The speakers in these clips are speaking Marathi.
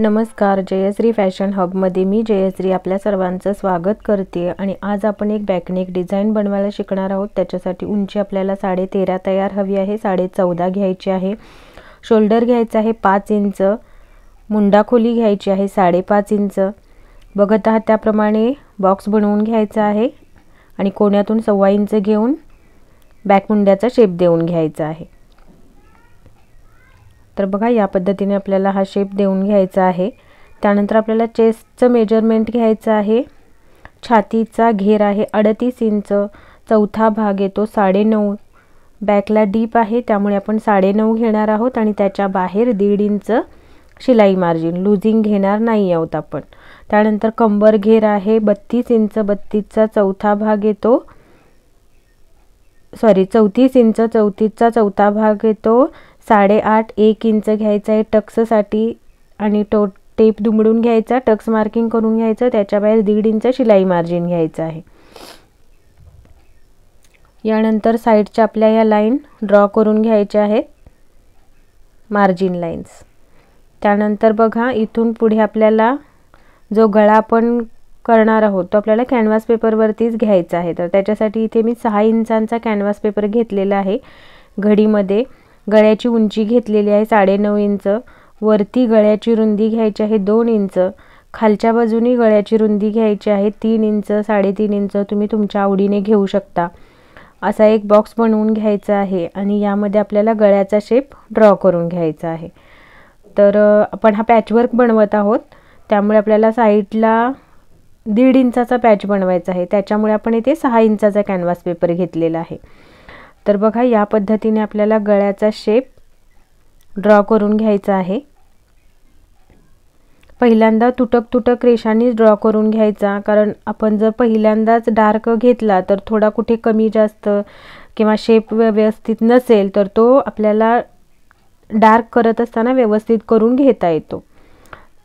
नमस्कार जयश्री फॅशन हबमध्ये मी जयश्री आपल्या सर्वांचं स्वागत करते आणि आज आपण एक बॅकनेक डिझाईन बनवायला शिकणार आहोत त्याच्यासाठी उंची आपल्याला साडे तेरा तयार हवी आहे साडे चौदा घ्यायची आहे शोल्डर घ्यायचं आहे पाच इंच मुंडाखोली घ्यायची आहे साडेपाच इंच बघत आहात त्याप्रमाणे बॉक्स बनवून घ्यायचा आहे आणि कोण्यातून सव्वा इंच घेऊन बॅकमुंड्याचा शेप देऊन घ्यायचा आहे तर बघा या पद्धतीने आपल्याला हा शेप देऊन घ्यायचा आहे त्यानंतर आपल्याला चेस्टचं मेजरमेंट घ्यायचं आहे छातीचा घेर आहे अडतीस इंच चौथा भाग येतो साडेनऊ बॅकला डीप आहे त्यामुळे आपण साडेनऊ घेणार आहोत आणि त्याच्या बाहेर दीड इंच शिलाई मार्जिन लुझिंग घेणार नाही आहोत आपण त्यानंतर कंबर घेर आहे बत्तीस इंच बत्तीसचा चौथा भाग येतो सॉरी चौतीस इंच चौतीसचा चौथा भाग येतो साडेआठ एक इंच घ्यायचं आहे टक्ससाठी आणि टो टेप दुमडून घ्यायचा टक्स मार्किंग करून घ्यायचं त्याच्या बाहेर दीड इंच शिलाई मार्जिन घ्यायचं आहे यानंतर साईडच्या आपल्या या लाईन ड्रॉ करून घ्यायच्या आहेत मार्जिन लाईन्स त्यानंतर बघा इथून पुढे आपल्याला जो गळा आपण करणार आहोत तो आपल्याला कॅनव्हास पेपरवरतीच घ्यायचा आहे तर त्याच्यासाठी इथे मी सहा इंचांचा कॅनव्हास पेपर घेतलेला आहे घडीमध्ये गळ्याची उंची घेतलेली आहे साडेनऊ इंच वरती गळ्याची रुंदी घ्यायची आहे दोन इंच खालच्या बाजूनी गळ्याची रुंदी घ्यायची आहे तीन इंच साडेतीन इंच तुम्ही तुमच्या आवडीने घेऊ शकता असा एक बॉक्स बनवून घ्यायचा आहे आणि यामध्ये आपल्याला गळ्याचा शेप ड्रॉ करून घ्यायचा आहे तर आपण हा पॅचवर्क बनवत आहोत त्यामुळे आपल्याला साईडला दीड इंचाचा पॅच बनवायचा आहे त्याच्यामुळे आपण इथे सहा इंचाचा कॅनव्हास पेपर घेतलेला आहे तर बघा या पद्धतीने आपल्याला गळ्याचा शेप ड्रॉ करून घ्यायचा आहे पहिल्यांदा तुटक तुटक रेषांनीच ड्रॉ करून घ्यायचा कारण आपण जर पहिल्यांदाच डार्क घेतला तर थोडा कुठे कमी जास्त किंवा शेप व्यवस्थित नसेल तर तो आपल्याला डार्क करत असताना व्यवस्थित करून घेता येतो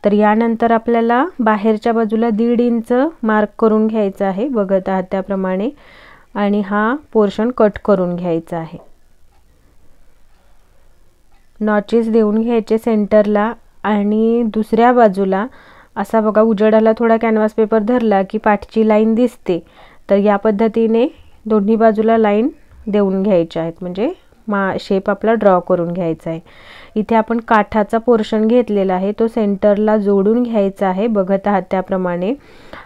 तर यानंतर आपल्याला बाहेरच्या बाजूला दीड इंच मार्क करून घ्यायचं आहे बघत आहात त्याप्रमाणे आणि हा पोर्शन कट करून घ्यायचा आहे नॉचेस देऊन घ्यायचे सेंटरला आणि दुसऱ्या बाजूला असा बघा उजेडाला थोडा कॅनव्हास पेपर धरला की पाठची लाईन दिसते तर या पद्धतीने दोन्ही बाजूला लाईन देऊन घ्यायच्या आहेत म्हणजे मा शेप आपला ड्रॉ करून घ्यायचा आहे इथे आपण काठाचा पोर्शन घेतलेला आहे तो सेंटरला जोडून घ्यायचा आहे बघत आहात त्याप्रमाणे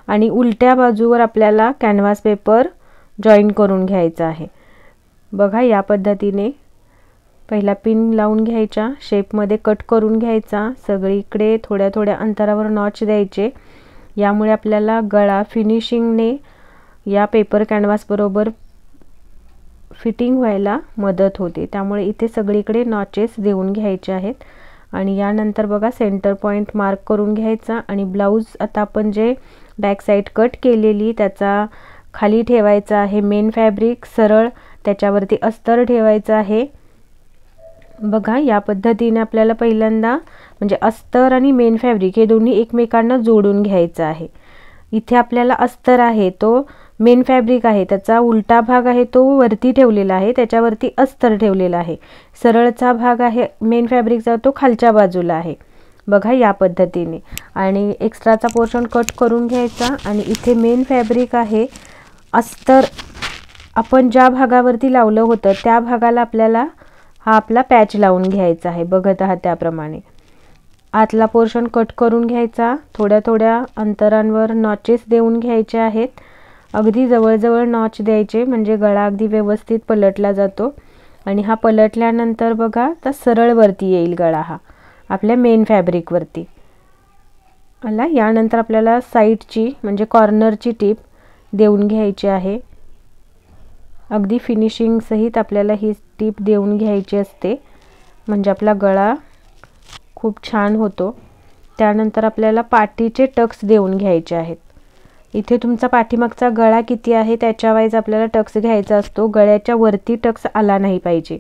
आणि उलट्या बाजूवर आपल्याला कॅनव्हास पेपर जॉईन करून घ्यायचं आहे बघा या पद्धतीने पहिला पिन लावून घ्यायचा शेपमध्ये कट करून घ्यायचा सगळीकडे थोड्या थोड्या अंतरावर नॉच द्यायचे यामुळे आपल्याला गळा फिनिशिंगने या पेपर कॅनवासबरोबर फिटिंग व्हायला मदत होते त्यामुळे इथे सगळीकडे नॉचेस देऊन घ्यायचे आहेत आणि यानंतर बघा सेंटर पॉईंट मार्क करून घ्यायचा आणि ब्लाऊज आता आपण जे बॅक साईड कट केलेली त्याचा खाली ठेवायचं आहे मेन फॅब्रिक सरळ त्याच्यावरती अस्तर ठेवायचं आहे बघा या पद्धतीने आपल्याला पहिल्यांदा म्हणजे अस्तर आणि मेन फॅब्रिक हे दोन्ही एकमेकांना जोडून घ्यायचं आहे इथे आपल्याला अस्तर आहे तो मेन फॅब्रिक आहे त्याचा उलटा भाग आहे तो वरती ठेवलेला आहे त्याच्यावरती अस्तर ठेवलेला आहे सरळचा भाग आहे मेन फॅब्रिकचा तो खालच्या बाजूला आहे बघा या पद्धतीने आणि एक्स्ट्राचा पोर्शन कट करून घ्यायचा आणि इथे मेन फॅब्रिक आहे अस्तर आपण ज्या भागावरती लावलं होतं त्या भागाला आपल्याला हा आपला पॅच लावून घ्यायचा आहे बघत आहात त्याप्रमाणे आतला पोर्शन कट करून घ्यायचा थोड्या थोड्या अंतरांवर नॉचेस देऊन घ्यायचे आहेत अगदी जवळजवळ नॉच द्यायचे म्हणजे गळा अगदी व्यवस्थित पलटला जातो आणि हा पलटल्यानंतर बघा तर सरळवरती येईल गळा हा आपल्या मेन फॅब्रिकवरती आला यानंतर आपल्याला साईडची म्हणजे कॉर्नरची टीप देऊन घ्यायचे आहे अगदी फिनिशिंगसहित आपल्याला ही टीप देऊन घ्यायची असते म्हणजे आपला गळा खूप छान होतो त्यानंतर आपल्याला पाठीचे टक्स देऊन घ्यायचे आहेत इथे तुमचा पाठीमागचा गळा किती आहे त्याच्या वाईज आपल्याला टक्स घ्यायचा असतो गळ्याच्या वरती टक्स आला नाही पाहिजे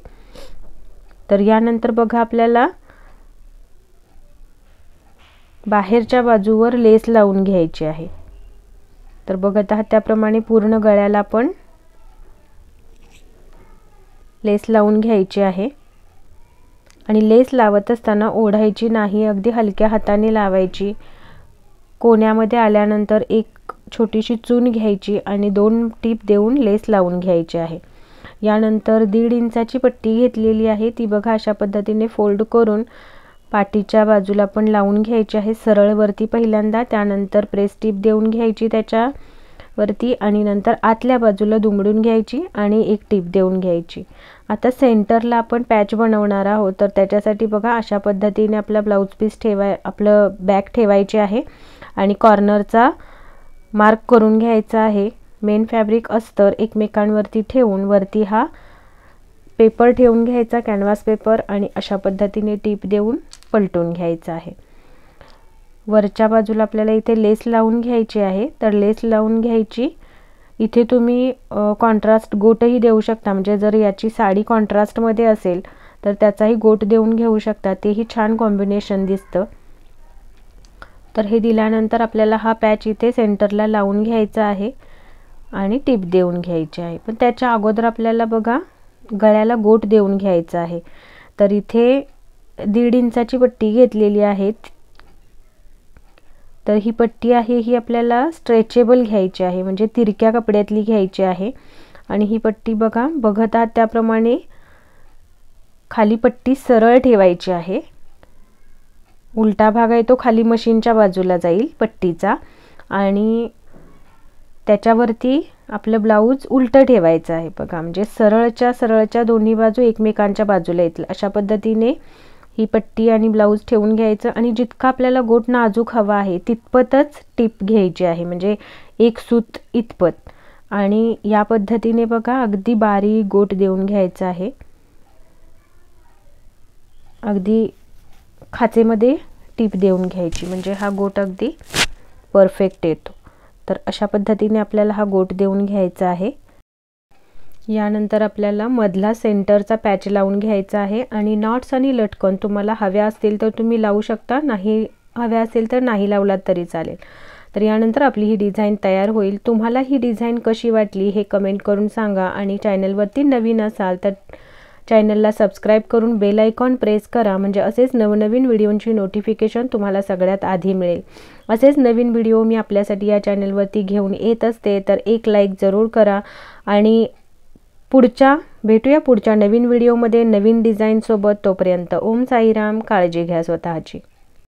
तर यानंतर बघा आपल्याला बाहेरच्या बाजूवर लेस लावून घ्यायची आहे तर बघत आहात त्याप्रमाणे पूर्ण गळ्याला पण लेस लावून घ्यायची आहे आणि लेस लावत असताना ओढायची नाही अगदी हलक्या हाताने लावायची कोण्यामध्ये आल्यानंतर एक छोटीशी चून घ्यायची आणि दोन टीप देऊन लेस लावून घ्यायची आहे यानंतर दीड इंचाची पट्टी घेतलेली आहे ती बघा अशा पद्धतीने फोल्ड करून पाठीच्या बाजूला पण लावून घ्यायची आहे सरळ वरती पहिल्यांदा त्यानंतर प्रेस टीप देऊन घ्यायची त्याच्यावरती आणि नंतर आतल्या बाजूला दुमडून घ्यायची आणि एक टीप देऊन घ्यायची आता सेंटरला आपण पॅच बनवणार आहोत तर त्याच्यासाठी बघा अशा पद्धतीने आपला ब्लाऊज पीस ठेवाय आपलं बॅग ठेवायचे आहे आणि कॉर्नरचा मार्क करून घ्यायचा आहे मेन फॅब्रिक अस्तर एकमेकांवरती ठेवून वरती हा पेपर ठेवून घ्यायचा कॅनव्हास पेपर आणि अशा पद्धतीने टीप देऊन पलटून घ्यायचं आहे वरच्या बाजूला आपल्याला इथे लेस लावून घ्यायची आहे तर लेस लावून घ्यायची इथे तुम्ही कॉन्ट्रास्ट गोटही देऊ शकता म्हणजे जर याची साडी कॉन्ट्रास्टमध्ये असेल तर त्याचाही गोट देऊन घेऊ शकता तेही छान कॉम्बिनेशन दिसतं तर हे दिल्यानंतर आपल्याला हा पॅच इथे सेंटरला लावून घ्यायचा आहे आणि टिप देऊन घ्यायची आहे पण त्याच्या अगोदर आपल्याला बघा गळ्याला गोट देऊन घ्यायचं आहे तर इथे दीड इंचाची पट्टी घेतलेली आहे तर ही पट्टी आहे ही आपल्याला स्ट्रेचेबल घ्यायची आहे म्हणजे तिरक्या कपड्यातली घ्यायची आहे आणि ही पट्टी बघा बघत आहात त्याप्रमाणे खाली पट्टी सरळ ठेवायची आहे उलटा भाग आहे तो खाली मशीनच्या बाजूला जाईल पट्टीचा आणि त्याच्यावरती आपलं ब्लाऊज उलटं ठेवायचं आहे बघा म्हणजे सरळच्या सरळच्या दोन्ही बाजू एकमेकांच्या बाजूला येतील अशा पद्धतीने ही पट्टी आणि ब्लाऊज ठेवून घ्यायचं आणि जितका आपल्याला गोट नाजूक हवा आहे तितपतच टीप घ्यायची आहे म्हणजे एक सूत इतपत आणि या पद्धतीने बघा अगदी बारीक गोट देऊन घ्यायचं आहे अगदी खाचेमध्ये टीप देऊन घ्यायची म्हणजे हा गोट अगदी परफेक्ट येतो तर अशा पद्धतीने आपल्याला हा गोट देऊन घ्यायचा आहे यानंतर आपल्याला मधला सेंटरचा पॅच लावून घ्यायचा आहे आणि नॉट्स आणि लटकन तुम्हाला हव्या असतील तर तुम्ही लावू शकता नाही हव्या असेल तर नाही लावलात तरी चालेल तर यानंतर आपली ही डिझाईन तयार होईल तुम्हाला ही डिझाईन कशी वाटली हे कमेंट करून सांगा आणि चॅनलवरती नवीन असाल तर चॅनलला सबस्क्राईब करून बेल आयकॉन प्रेस करा म्हणजे असेच नवनवीन व्हिडिओंची नोटिफिकेशन तुम्हाला सगळ्यात आधी मिळेल असेच नवीन व्हिडिओ मी आपल्यासाठी या चॅनलवरती घेऊन येत असते तर एक लाईक जरूर करा आणि पुढच्या भेटूया पुढच्या नवीन व्हिडिओमध्ये नवीन डिझाईनसोबत तोपर्यंत ओम साईराम काळजी घ्या स्वतःची